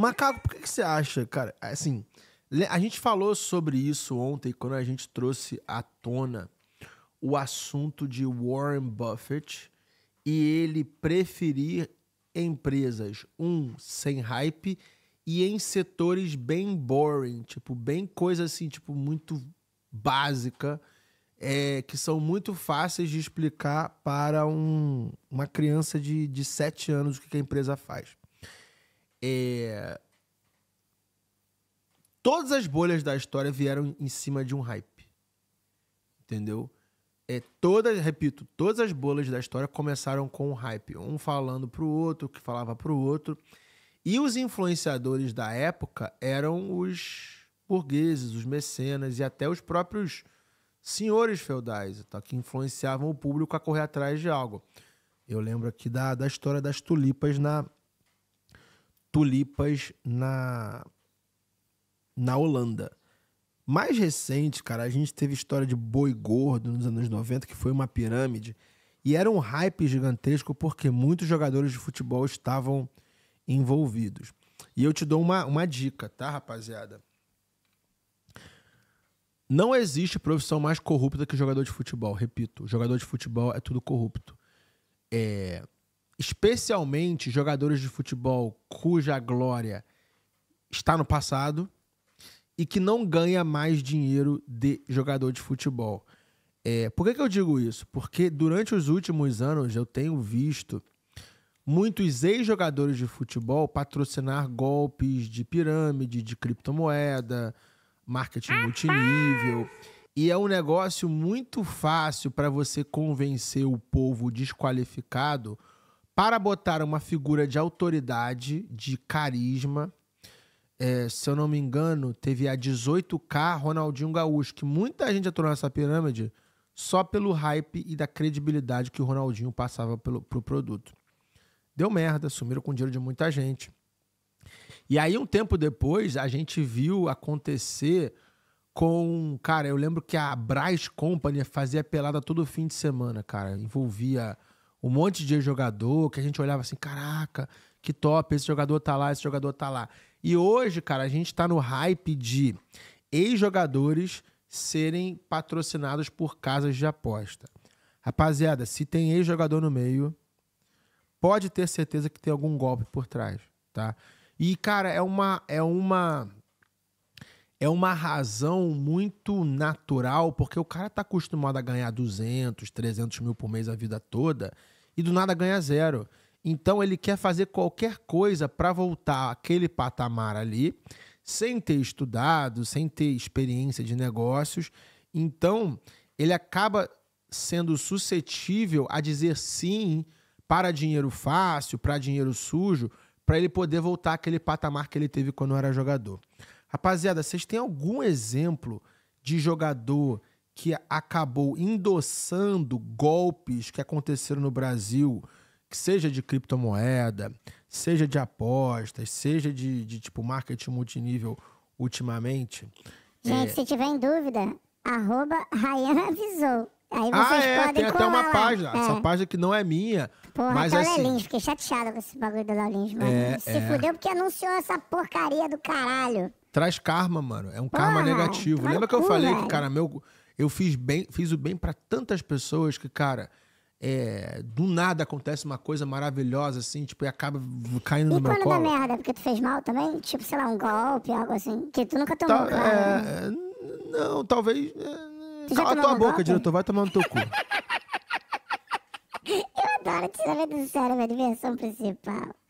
Macaco, por que, que você acha, cara? Assim, a gente falou sobre isso ontem quando a gente trouxe à tona o assunto de Warren Buffett e ele preferir empresas, um, sem hype e em setores bem boring, tipo, bem coisa assim, tipo, muito básica, é, que são muito fáceis de explicar para um, uma criança de, de 7 anos o que a empresa faz. É... Todas as bolhas da história vieram em cima de um hype. Entendeu? É, todas, repito, todas as bolhas da história começaram com um hype. Um falando pro outro, que falava pro outro. E os influenciadores da época eram os burgueses, os mecenas e até os próprios senhores feudais tá, que influenciavam o público a correr atrás de algo. Eu lembro aqui da, da história das tulipas na, tulipas na, na Holanda. Mais recente, cara, a gente teve história de boi gordo nos anos 90, que foi uma pirâmide. E era um hype gigantesco porque muitos jogadores de futebol estavam envolvidos. E eu te dou uma, uma dica, tá, rapaziada? Não existe profissão mais corrupta que jogador de futebol. Repito, jogador de futebol é tudo corrupto. É, especialmente jogadores de futebol cuja glória está no passado e que não ganha mais dinheiro de jogador de futebol. É, por que, que eu digo isso? Porque durante os últimos anos eu tenho visto muitos ex-jogadores de futebol patrocinar golpes de pirâmide, de criptomoeda, marketing multinível. E é um negócio muito fácil para você convencer o povo desqualificado para botar uma figura de autoridade, de carisma. É, se eu não me engano, teve a 18K Ronaldinho Gaúcho, que muita gente entrou nessa pirâmide só pelo hype e da credibilidade que o Ronaldinho passava pelo, pro produto. Deu merda, sumiram com o dinheiro de muita gente. E aí, um tempo depois, a gente viu acontecer com. Cara, eu lembro que a Braz Company fazia pelada todo fim de semana, cara. Envolvia um monte de jogador que a gente olhava assim, caraca, que top, esse jogador tá lá, esse jogador tá lá. E hoje, cara, a gente tá no hype de ex-jogadores serem patrocinados por casas de aposta. Rapaziada, se tem ex-jogador no meio, pode ter certeza que tem algum golpe por trás, tá? E, cara, é uma. É uma é uma razão muito natural, porque o cara tá acostumado a ganhar 200, 300 mil por mês a vida toda e do nada ganha zero. Então ele quer fazer qualquer coisa para voltar àquele patamar ali, sem ter estudado, sem ter experiência de negócios. Então ele acaba sendo suscetível a dizer sim para dinheiro fácil, para dinheiro sujo, para ele poder voltar àquele patamar que ele teve quando era jogador. Rapaziada, vocês têm algum exemplo de jogador que acabou endossando golpes que aconteceram no Brasil, que seja de criptomoeda, seja de apostas, seja de, de tipo marketing multinível ultimamente? Gente, é... se tiver em dúvida, arroba Ryan avisou. Aí ah, vocês ah, é, podem tem até uma página. É. Essa página que não é minha. Porra, mas até tá assim... o Lelins, fiquei chateada com esse bagulho do Lelins, mano. É, se é. fudeu porque anunciou essa porcaria do caralho. Traz karma, mano. É um Porra, karma negativo. Lembra que eu falei que, cara, meu, eu fiz bem, fiz o bem para tantas pessoas que, cara, é, do nada acontece uma coisa maravilhosa, assim, tipo, e acaba caindo e no meu colo. E quando dá merda, porque tu fez mal também? Tipo, sei lá, um golpe, algo assim, que tu nunca tomou. Tá, é... Não, talvez... É... Cala tua um boca, golpe? diretor, vai tomar no teu cu. Eu adoro te saber do cérebro, a diversão principal.